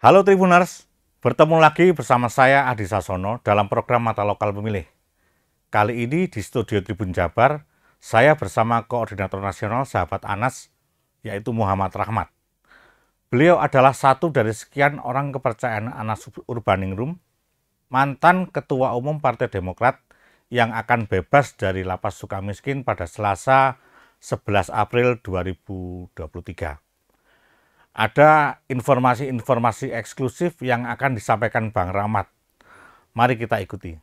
Halo Tribuners, bertemu lagi bersama saya Adi Sasono dalam program Mata Lokal Pemilih. Kali ini di studio Tribun Jabar, saya bersama Koordinator Nasional Sahabat Anas, yaitu Muhammad Rahmat. Beliau adalah satu dari sekian orang kepercayaan Anas Urbaningrum, mantan Ketua Umum Partai Demokrat yang akan bebas dari lapas suka miskin pada Selasa 11 April 2023 ada informasi-informasi eksklusif yang akan disampaikan Bang Rahmat. Mari kita ikuti.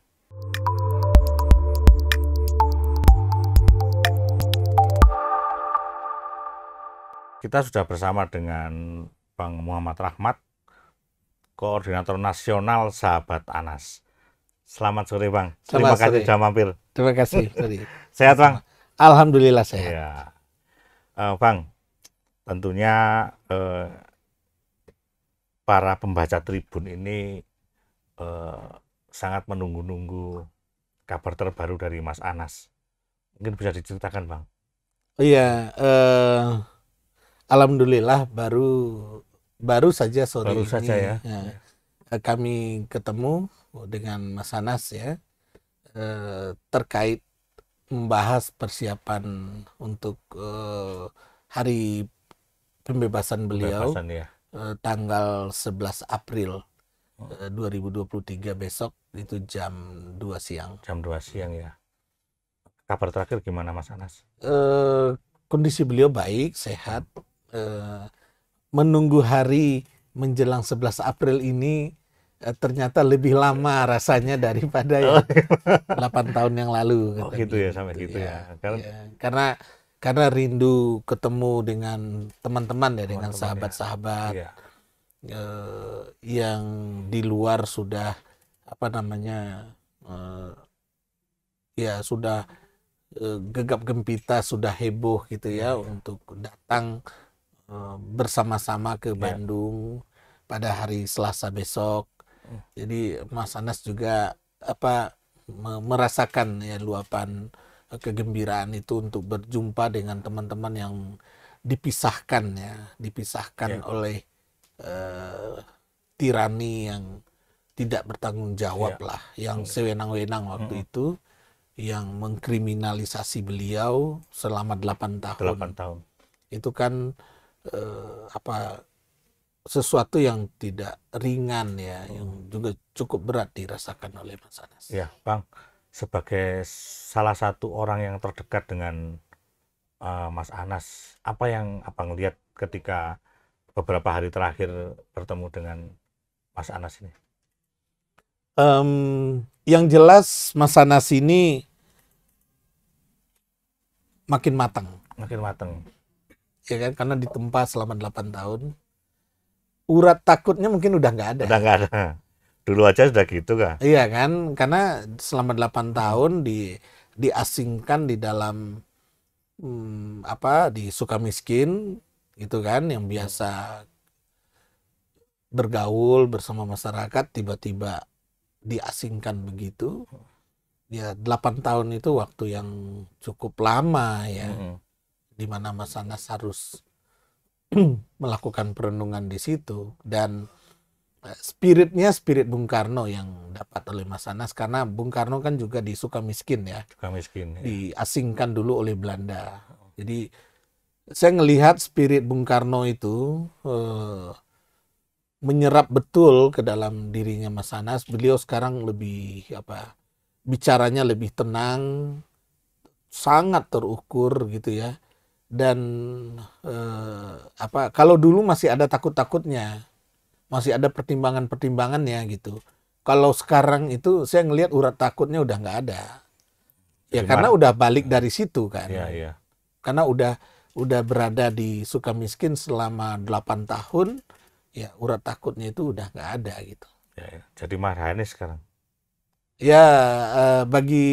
Kita sudah bersama dengan Bang Muhammad Rahmat, Koordinator Nasional Sahabat Anas. Selamat sore Bang. Selamat Terima sore. kasih sudah mampir. Terima kasih. Sehat Bang? Alhamdulillah sehat. Ya. Uh, bang, tentunya eh, para pembaca Tribun ini eh, sangat menunggu-nunggu kabar terbaru dari Mas Anas. Mungkin bisa diceritakan, Bang. Oh iya, eh, alhamdulillah baru baru saja sore baru ini saja ya. Ya, kami ketemu dengan Mas Anas ya eh, terkait membahas persiapan untuk eh, hari pembebasan beliau pembebasan, ya. eh, tanggal 11 April oh. eh, 2023 besok itu jam 2 siang. Jam 2 siang ya. Kabar terakhir gimana Mas Anas? Eh, kondisi beliau baik, sehat. Eh, menunggu hari menjelang 11 April ini eh, ternyata lebih lama rasanya daripada yang 8 tahun yang lalu. Oh gitu ya sampai gitu, gitu ya. ya. Karena, ya. karena karena rindu ketemu dengan teman-teman ya dengan ya. sahabat-sahabat ya. yang di luar sudah apa namanya eh, ya sudah eh, gegap gempita sudah heboh gitu ya, ya. untuk datang eh, bersama-sama ke iya. Bandung pada hari Selasa besok hmm. jadi Mas Anas juga apa merasakan ya luapan kegembiraan itu untuk berjumpa dengan teman-teman yang dipisahkan ya, dipisahkan yeah. oleh uh, tirani yang tidak bertanggung jawab yeah. lah, yang yeah. sewenang-wenang waktu -hmm. itu yang mengkriminalisasi beliau selama 8 tahun. 8 tahun. Itu kan eh, apa sesuatu yang tidak ringan ya, hmm. yang juga cukup berat dirasakan oleh Mas Anas. Ya, Bang sebagai salah satu orang yang terdekat dengan uh, Mas Anas, apa yang abang lihat ketika beberapa hari terakhir bertemu dengan Mas Anas ini? Um, yang jelas Mas Anas ini makin matang. Makin matang. Ya kan, karena ditempa selama 8 tahun. Urat takutnya mungkin udah nggak ada. Udah nggak ada dulu aja sudah gitu kan iya kan karena selama delapan tahun di diasingkan di dalam hmm, apa di suka miskin itu kan yang biasa bergaul bersama masyarakat tiba-tiba diasingkan begitu ya delapan tahun itu waktu yang cukup lama ya mm -hmm. dimana Mas Anas harus melakukan perenungan di situ dan spiritnya spirit Bung Karno yang dapat oleh Mas Anas karena Bung Karno kan juga di miskin ya. miskin. Ya. Diasingkan dulu oleh Belanda. Jadi saya ngelihat spirit Bung Karno itu eh, menyerap betul ke dalam dirinya Mas Anas. Beliau sekarang lebih apa? bicaranya lebih tenang, sangat terukur gitu ya. Dan eh, apa kalau dulu masih ada takut-takutnya masih ada pertimbangan-pertimbangannya gitu. Kalau sekarang itu saya ngelihat urat takutnya udah nggak ada. Ya karena udah balik dari situ kan. Iya, iya. Karena udah udah berada di suka miskin selama 8 tahun, ya urat takutnya itu udah nggak ada gitu. Ya, ya. Jadi sekarang. Ya eh, bagi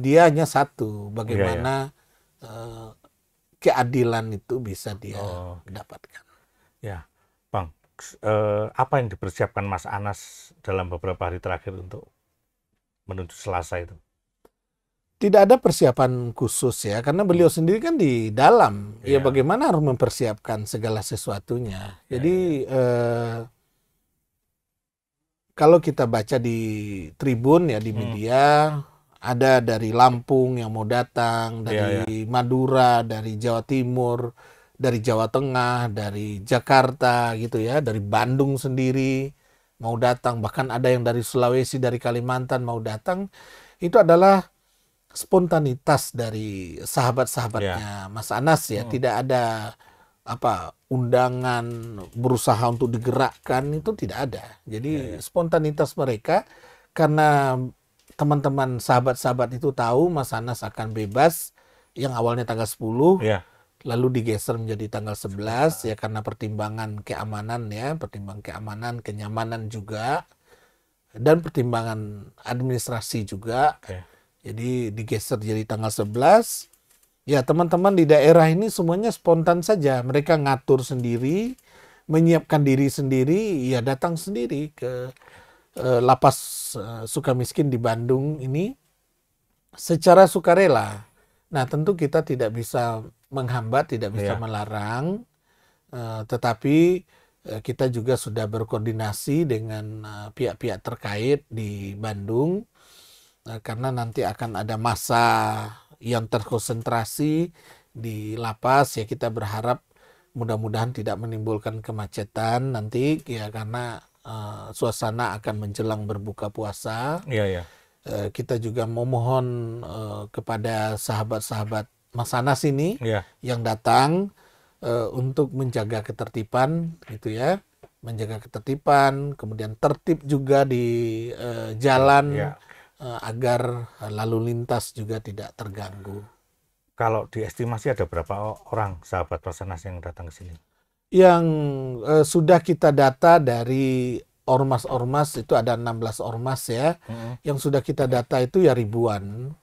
dia hanya satu, bagaimana ya, ya. Eh, keadilan itu bisa dia oh. dapatkan. Ya eh, apa yang dipersiapkan Mas Anas dalam beberapa hari terakhir untuk menuju Selasa itu? Tidak ada persiapan khusus ya, karena beliau hmm. sendiri kan di dalam. Yeah. Ya iya. bagaimana harus mempersiapkan segala sesuatunya. Ya, Jadi yeah, yeah. Eh, kalau kita baca di Tribun ya di hmm. media hmm. ada dari Lampung yang mau datang, ya, dari yeah, yeah. Madura, dari Jawa Timur dari Jawa Tengah, dari Jakarta gitu ya, dari Bandung sendiri mau datang, bahkan ada yang dari Sulawesi, dari Kalimantan mau datang, itu adalah spontanitas dari sahabat-sahabatnya ya. Mas Anas ya, hmm. tidak ada apa undangan berusaha untuk digerakkan itu tidak ada. Jadi ya. ya. spontanitas mereka karena teman-teman sahabat-sahabat itu tahu Mas Anas akan bebas yang awalnya tanggal 10 ya lalu digeser menjadi tanggal 11 ya karena pertimbangan keamanan ya, pertimbangan keamanan, kenyamanan juga dan pertimbangan administrasi juga. Okay. Jadi digeser jadi tanggal 11. Ya, teman-teman di daerah ini semuanya spontan saja. Mereka ngatur sendiri, menyiapkan diri sendiri, ya datang sendiri ke eh, lapas eh, suka miskin di Bandung ini secara sukarela. Nah, tentu kita tidak bisa menghambat, tidak bisa yeah. melarang, uh, tetapi uh, kita juga sudah berkoordinasi dengan eh, pihak-pihak uh, terkait di Bandung uh, karena nanti akan ada masa yang terkonsentrasi di lapas ya kita berharap mudah-mudahan tidak menimbulkan kemacetan nanti ya karena uh, suasana akan menjelang berbuka puasa. Iya yeah, ya. Yeah. kita juga memohon kepada sahabat-sahabat mas Anas ini ya. yang datang uh, untuk menjaga ketertiban gitu ya menjaga ketertiban kemudian tertib juga di uh, jalan ya. uh, agar lalu lintas juga tidak terganggu kalau diestimasi ada berapa orang sahabat Mas Anas yang datang ke sini yang uh, sudah kita data dari ormas-ormas itu ada 16 ormas ya mm -hmm. yang sudah kita data itu ya ribuan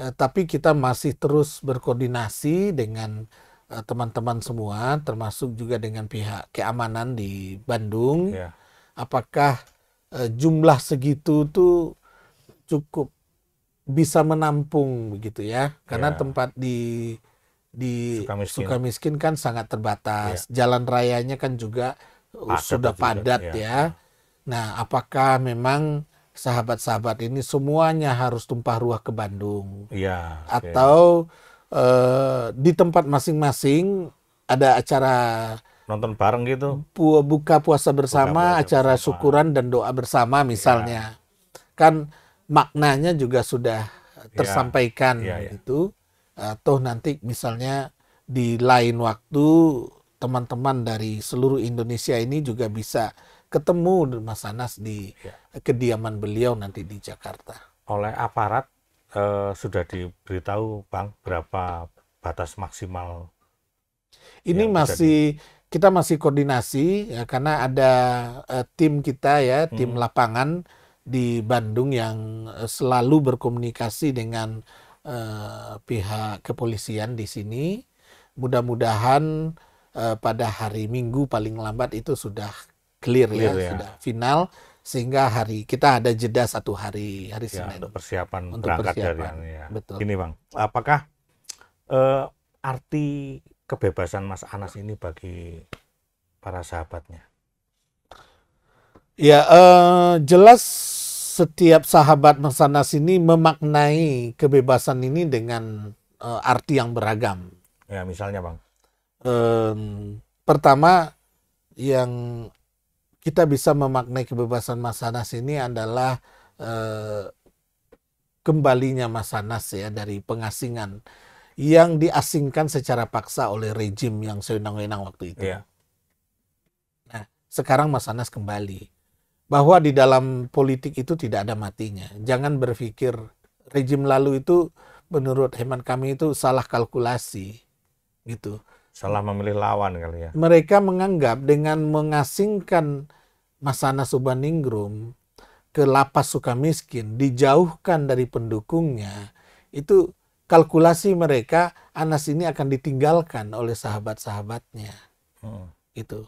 eh, tapi kita masih terus berkoordinasi dengan eh, teman-teman eh, semua, termasuk juga dengan pihak keamanan di Bandung. Yeah. Apakah eh, jumlah segitu tuh cukup bisa menampung begitu ya? Karena yeah. tempat di di Sukamiskin. Sukamiskin kan sangat terbatas, yeah. jalan rayanya kan juga eh, padat sudah padat juga, ya. ya. Nah, apakah memang sahabat-sahabat ini semuanya harus tumpah ruah ke Bandung. Iya. Okay. Atau uh, di tempat masing-masing ada acara nonton bareng gitu. Bu buka puasa bersama, buka puasa acara bersama. syukuran dan doa bersama misalnya. Ya. Kan maknanya juga sudah iya. tersampaikan ya, ya, ya. gitu. Atau nanti misalnya di lain waktu teman-teman dari seluruh Indonesia ini juga bisa ketemu Mas Anas di ya kediaman beliau nanti di Jakarta. Oleh aparat eh, sudah diberitahu Bang berapa batas maksimal? Ini masih di... kita masih koordinasi ya karena ada eh, tim kita ya, hmm. tim lapangan di Bandung yang eh, selalu berkomunikasi dengan eh, pihak kepolisian di sini. Mudah-mudahan eh, pada hari Minggu paling lambat itu sudah clear, ya, clear ya, ya, sudah final sehingga hari kita ada jeda satu hari hari ya, untuk persiapan untuk berangkat persiapan. dari ya. betul ini bang apakah uh, arti kebebasan Mas Anas ini bagi para sahabatnya ya uh, jelas setiap sahabat Mas Anas ini memaknai kebebasan ini dengan uh, arti yang beragam ya misalnya bang Uh, pertama yang kita bisa memaknai kebebasan Mas Anas ini adalah eh, kembalinya Mas Anas ya dari pengasingan yang diasingkan secara paksa oleh rejim yang sewenang-wenang waktu itu. Yeah. Nah, sekarang Mas Anas kembali bahwa di dalam politik itu tidak ada matinya. Jangan berpikir rejim lalu itu menurut hemat kami itu salah kalkulasi gitu Salah memilih lawan kali ya. Mereka menganggap dengan mengasingkan Masana Subaningrum ke lapas suka miskin, dijauhkan dari pendukungnya, itu kalkulasi mereka Anas ini akan ditinggalkan oleh sahabat-sahabatnya. Hmm. Itu.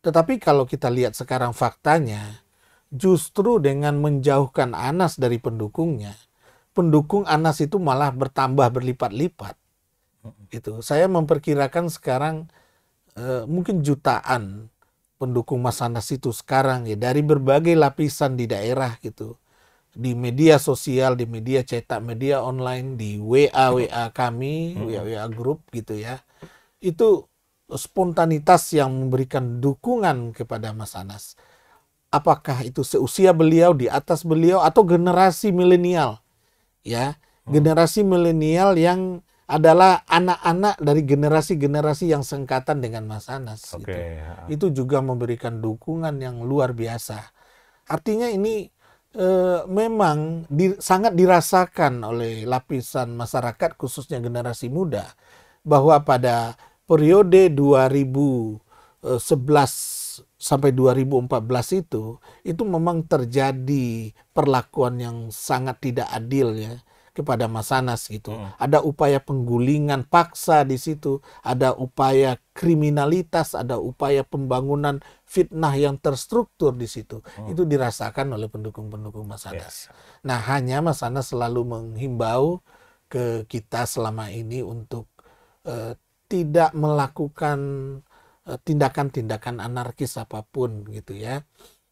Tetapi kalau kita lihat sekarang faktanya, justru dengan menjauhkan Anas dari pendukungnya, pendukung Anas itu malah bertambah berlipat-lipat itu saya memperkirakan sekarang e, mungkin jutaan pendukung Mas Anas itu sekarang ya dari berbagai lapisan di daerah gitu di media sosial di media cetak media online di WA WA kami WA WA grup gitu ya itu spontanitas yang memberikan dukungan kepada Mas Anas apakah itu seusia beliau di atas beliau atau generasi milenial ya mm. generasi milenial yang adalah anak-anak dari generasi-generasi yang sengkatan dengan Mas Anas. Okay. Gitu. Itu juga memberikan dukungan yang luar biasa. Artinya ini e, memang di, sangat dirasakan oleh lapisan masyarakat khususnya generasi muda bahwa pada periode 2011 sampai 2014 itu itu memang terjadi perlakuan yang sangat tidak adil ya kepada Mas Anas gitu. Hmm. Ada upaya penggulingan paksa di situ, ada upaya kriminalitas, ada upaya pembangunan fitnah yang terstruktur di situ. Hmm. Itu dirasakan oleh pendukung-pendukung Mas Anas. Yes. Nah, hanya Mas Anas selalu menghimbau ke kita selama ini untuk uh, tidak melakukan tindakan eh, tindakan-tindakan anarkis apapun gitu ya.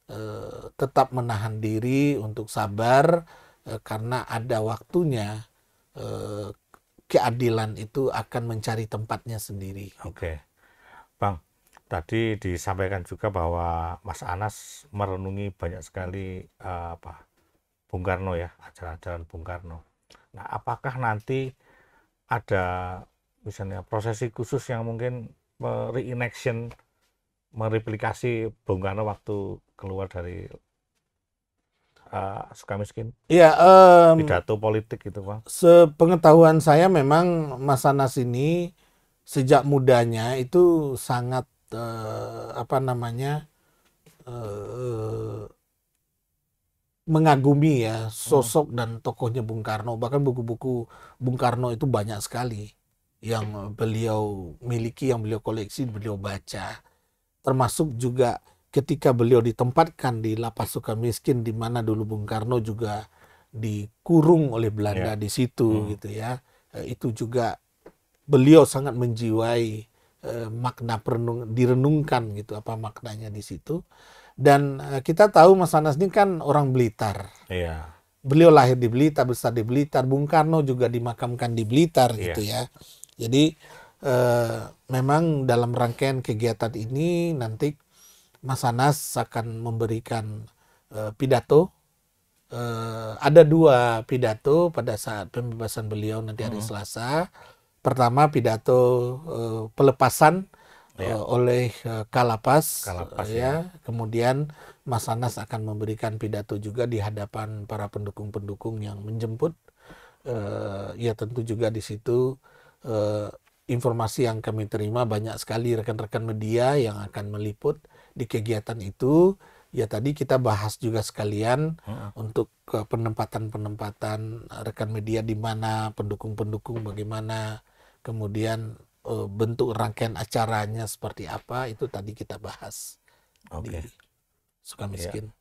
Uh, tetap menahan diri untuk sabar Eh, karena ada waktunya eh, keadilan itu akan mencari tempatnya sendiri. Oke, Bang. Tadi disampaikan juga bahwa Mas Anas merenungi banyak sekali eh, apa Bung Karno ya, ajaran-ajaran Bung Karno. Nah, apakah nanti ada misalnya prosesi khusus yang mungkin reenaction mereplikasi Bung Karno waktu keluar dari suka miskin Iya. Um, Pidato politik gitu Pak. Sepengetahuan saya memang Mas Anas ini sejak mudanya itu sangat uh, apa namanya uh, mengagumi ya sosok hmm. dan tokohnya Bung Karno. Bahkan buku-buku Bung Karno itu banyak sekali yang beliau miliki, yang beliau koleksi, beliau baca. Termasuk juga ketika beliau ditempatkan di lapas suka miskin di mana dulu Bung Karno juga dikurung oleh Belanda yeah. di situ hmm. gitu ya eh, itu juga beliau sangat menjiwai eh, makna perenung direnungkan gitu apa maknanya di situ dan eh, kita tahu Mas Anas ini kan orang Blitar yeah. beliau lahir di Blitar besar di Blitar Bung Karno juga dimakamkan di Blitar yeah. gitu ya jadi eh, memang dalam rangkaian kegiatan ini nanti Mas Anas akan memberikan uh, pidato. Uh, ada dua pidato pada saat pembebasan beliau nanti hari hmm. Selasa. Pertama pidato uh, pelepasan ya. uh, oleh uh, Kalapas, Kalapas uh, ya. ya. Kemudian Mas Anas akan memberikan pidato juga di hadapan para pendukung-pendukung yang menjemput. Uh, ya tentu juga di situ uh, informasi yang kami terima banyak sekali rekan-rekan media yang akan meliput di kegiatan itu ya tadi kita bahas juga sekalian hmm. untuk penempatan-penempatan eh, rekan media di mana, pendukung-pendukung bagaimana, kemudian eh, bentuk rangkaian acaranya seperti apa itu tadi kita bahas. Okay. Di Suka iya. miskin. Ya.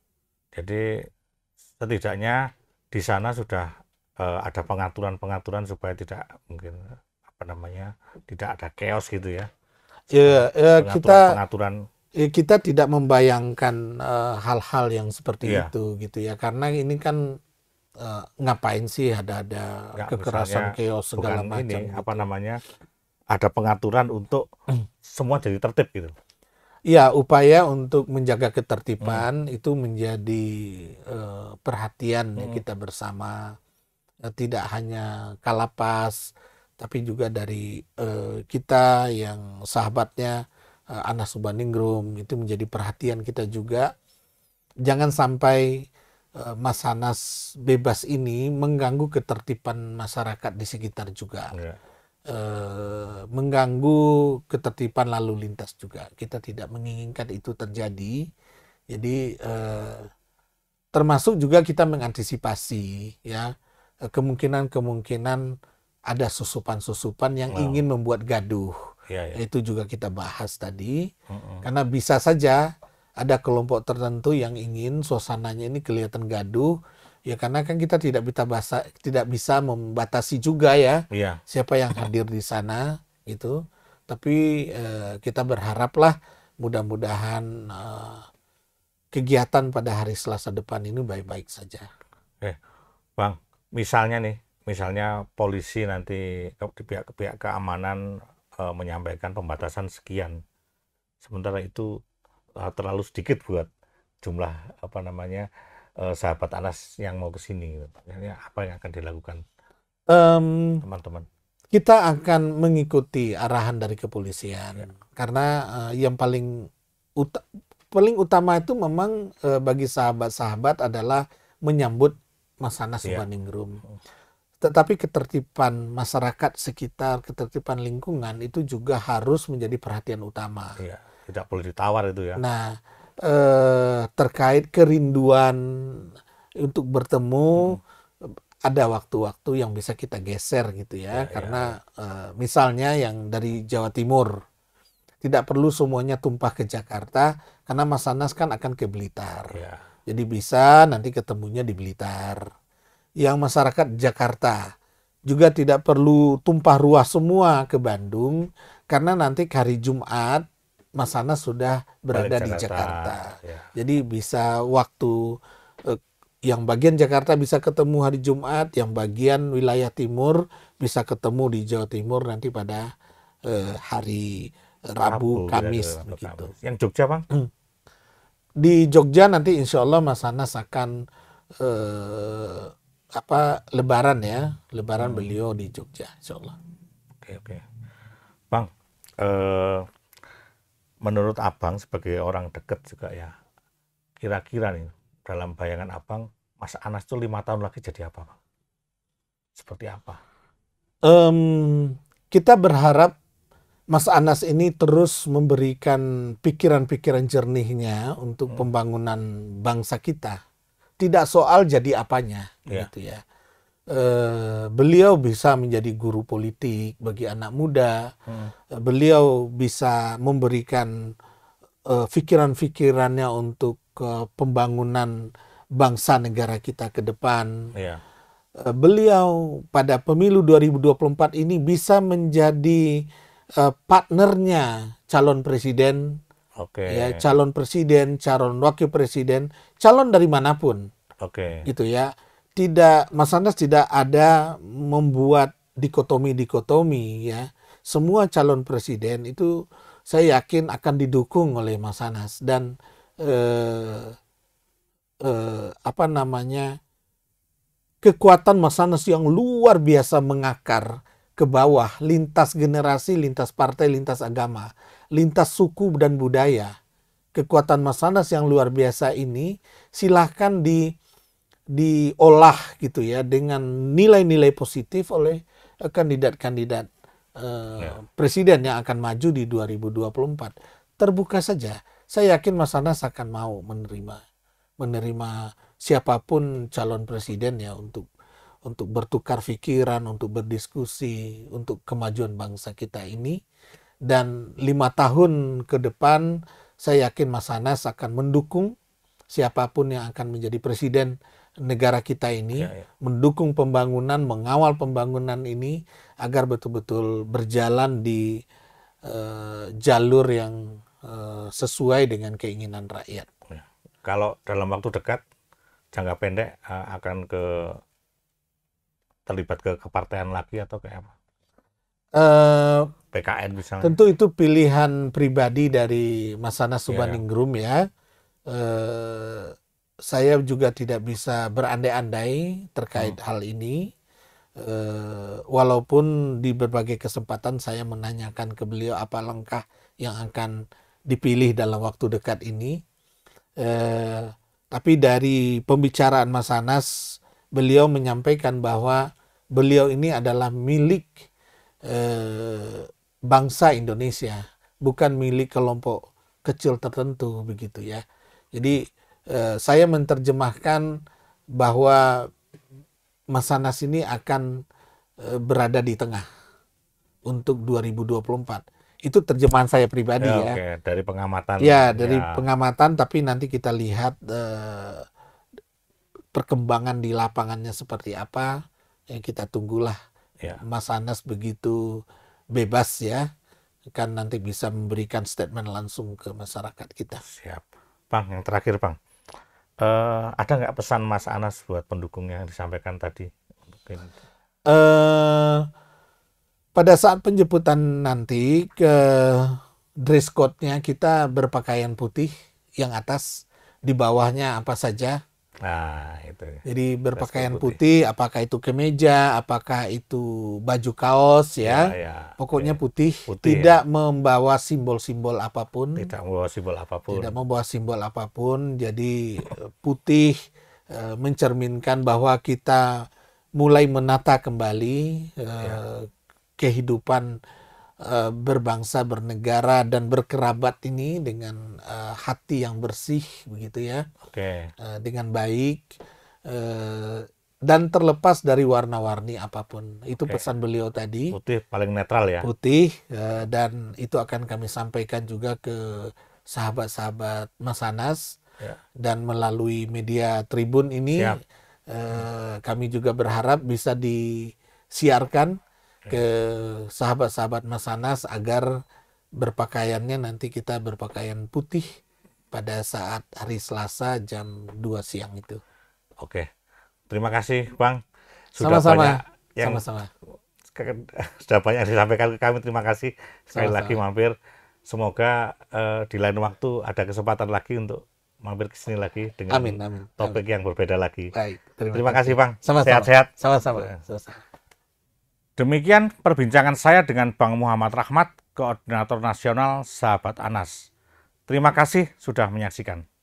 Jadi setidaknya di sana sudah uh, ada pengaturan-pengaturan supaya tidak mungkin apa namanya tidak ada chaos gitu ya. ya -pengaturan iya, kita pengaturan Ya, kita tidak membayangkan eh, hal-hal uh, yang seperti yeah. itu gitu ya karena ini kan uh, ngapain sih ada ada Nggak, kekerasan keos segala macam ini, gitu. apa namanya ada pengaturan untuk hmm. semua jadi tertib gitu ya upaya untuk menjaga ketertiban hmm. itu menjadi uh, perhatian ya hmm. kita bersama uh, tidak hanya kalapas tapi juga dari uh, kita yang sahabatnya Eh, Anas Subhaningrum itu menjadi perhatian kita juga. Jangan sampai eh, Mas Anas bebas ini mengganggu ketertiban masyarakat di sekitar juga. Yeah. Iya. mengganggu ketertiban lalu lintas juga. Kita tidak menginginkan itu terjadi. Jadi eh, termasuk juga kita mengantisipasi ya kemungkinan-kemungkinan ada susupan-susupan yang wow. Nah. ingin membuat gaduh Ya, ya. Itu juga kita bahas tadi. Uh -uh. Karena bisa saja ada kelompok tertentu yang ingin suasananya ini kelihatan gaduh. Ya karena kan kita tidak bisa bahasa, tidak bisa membatasi juga ya, ya. siapa yang hadir di sana itu Tapi eh, kita berharaplah mudah-mudahan eh, kegiatan pada hari Selasa depan ini baik-baik saja. Eh, Bang, misalnya nih, misalnya polisi nanti ke pihak pihak keamanan uh, menyampaikan pembatasan sekian sementara itu uh, terlalu sedikit buat jumlah apa namanya uh, sahabat Anas yang mau ke sini apa yang akan dilakukan teman-teman um, kita akan mengikuti arahan dari kepolisian ya. karena uh, yang paling ut- paling utama itu memang uh, bagi sahabat-sahabat adalah menyambut Mas Anas ya. Subaningrum. Hmm. Tetapi ketertiban masyarakat sekitar, ketertiban lingkungan itu juga harus menjadi perhatian utama. Iya, tidak boleh ditawar itu ya. Nah, eh, terkait kerinduan untuk bertemu hmm. ada waktu-waktu yang bisa kita geser gitu ya, ya, ya. karena ya. Eh, misalnya yang dari Jawa Timur tidak perlu semuanya tumpah ke Jakarta karena Mas Anas kan akan ke Blitar. Ya. Jadi bisa nanti ketemunya di Blitar yang masyarakat Jakarta. Juga tidak perlu tumpah ruah semua ke Bandung karena nanti hari Jumat Mas Anas sudah berada Balik di Jakarta. Ya. Jadi bisa waktu eh, yang bagian Jakarta bisa ketemu hari Jumat, yang bagian wilayah timur bisa ketemu di Jawa Timur nanti pada eh, hari Rabu, Rabu ya, Kamis ya, begitu. Yang Jogja, Bang? Hmm. Di Jogja nanti insya Allah Mas Anas akan eh, apa lebaran ya, lebaran hmm. beliau di Jogja, insya Allah. Oke oke, Bang, eh, menurut Abang sebagai orang dekat juga ya, kira-kira nih dalam bayangan Abang, masa Anas tuh lima tahun lagi jadi apa, Bang? Seperti apa? Um, kita berharap Mas Anas ini terus memberikan pikiran-pikiran jernihnya untuk hmm. pembangunan bangsa kita tidak soal jadi apanya yeah. gitu ya. Uh, beliau bisa menjadi guru politik bagi anak muda. Hmm. Eh, beliau bisa memberikan pikiran-pikirannya eh, untuk pembangunan bangsa negara kita ke depan. Yeah. Iya. Beliau pada pemilu 2024 ini bisa menjadi partnernya calon presiden Oke. Okay. Ya calon presiden, calon wakil presiden, calon dari manapun. Oke. Okay. Gitu ya. Tidak Mas Anas tidak ada membuat dikotomi-dikotomi ya. Semua calon presiden itu saya yakin akan didukung oleh Mas Anas dan eh, eh, apa namanya kekuatan Mas Anas yang luar biasa mengakar ke bawah lintas generasi, lintas partai, lintas agama lintas suku dan budaya. Kekuatan Mas Anas yang luar biasa ini silahkan di diolah gitu ya dengan nilai-nilai positif oleh eh, kandidat-kandidat uh, eh, yeah. presiden yang akan maju di 2024. Terbuka saja. Saya yakin Mas Anas akan mau menerima menerima siapapun calon presiden ya untuk untuk bertukar pikiran, untuk berdiskusi, untuk kemajuan bangsa kita ini dan lima tahun ke depan saya yakin Mas Anas akan mendukung siapapun yang akan menjadi presiden negara kita ini ya, ya. mendukung pembangunan mengawal pembangunan ini agar betul-betul berjalan di uh, jalur yang uh, sesuai dengan keinginan rakyat. Ya. Kalau dalam waktu dekat jangka pendek uh, akan ke terlibat ke kepartaian lagi atau kayak apa? Uh, PKN misalnya. Tentu itu pilihan pribadi dari Mas Anas iya. Subaningrum yeah. ya. Uh, saya juga tidak bisa berandai-andai terkait hmm. hal ini. Uh, walaupun di berbagai kesempatan saya menanyakan ke beliau apa langkah yang akan dipilih dalam waktu dekat ini. Uh, tapi dari pembicaraan Mas Anas, beliau menyampaikan bahwa beliau ini adalah milik uh, bangsa Indonesia, bukan milik kelompok kecil tertentu begitu ya. Jadi eh, saya menerjemahkan bahwa Mas ini akan eh, berada di tengah untuk 2024 itu terjemahan saya pribadi ya. ya. Okay. Dari pengamatan. Ya, ya. dari ya. pengamatan tapi nanti kita lihat eh, perkembangan di lapangannya seperti apa. Ya, kita tunggulah ya. Mas Anas begitu bebas ya kan nanti bisa memberikan statement langsung ke masyarakat kita. Siap, Bang. Yang terakhir, Bang, uh, ada nggak pesan Mas Anas buat pendukung yang disampaikan tadi? Mungkin. Uh, pada saat penjemputan nanti ke dress code-nya kita berpakaian putih yang atas, di bawahnya apa saja Nah, itu. Jadi berpakaian putih. putih, apakah itu kemeja, apakah itu baju kaos ya. ya, ya Pokoknya ya. putih, putih ya. tidak ya. membawa simbol-simbol apapun. Tidak membawa simbol apapun. Tidak membawa simbol apapun. Jadi eh, putih e, mencerminkan bahwa kita mulai menata kembali e, ya. kehidupan Eh, berbangsa, bernegara dan berkerabat ini dengan uh, hati yang bersih begitu ya. Okay. Uh, eh, dengan baik uh, dan terlepas dari warna-warni apapun. Itu pesan beliau tadi. Putih paling netral ya. Putih uh, dan itu akan kami sampaikan juga ke sahabat-sahabat Mas Anas yeah. dan melalui media Tribun ini Uh, kami juga berharap bisa disiarkan ke sahabat-sahabat Mas Anas agar berpakaiannya nanti kita berpakaian putih pada saat hari Selasa jam 2 siang itu. Oke. Terima kasih, Bang. Sudah Sama-sama. banyak yang Sama-sama. sudah banyak yang disampaikan ke kami. Terima kasih sekali Sama-sama. lagi mampir. Semoga uh, di lain waktu ada kesempatan lagi untuk mampir ke sini lagi dengan amin, amin, topik amin. yang berbeda lagi. Baik, terima, terima kasih. Bang. Sehat-sehat. Sama-sama. Demikian perbincangan saya dengan Bang Muhammad Rahmat, Koordinator Nasional Sahabat Anas. Terima kasih sudah menyaksikan.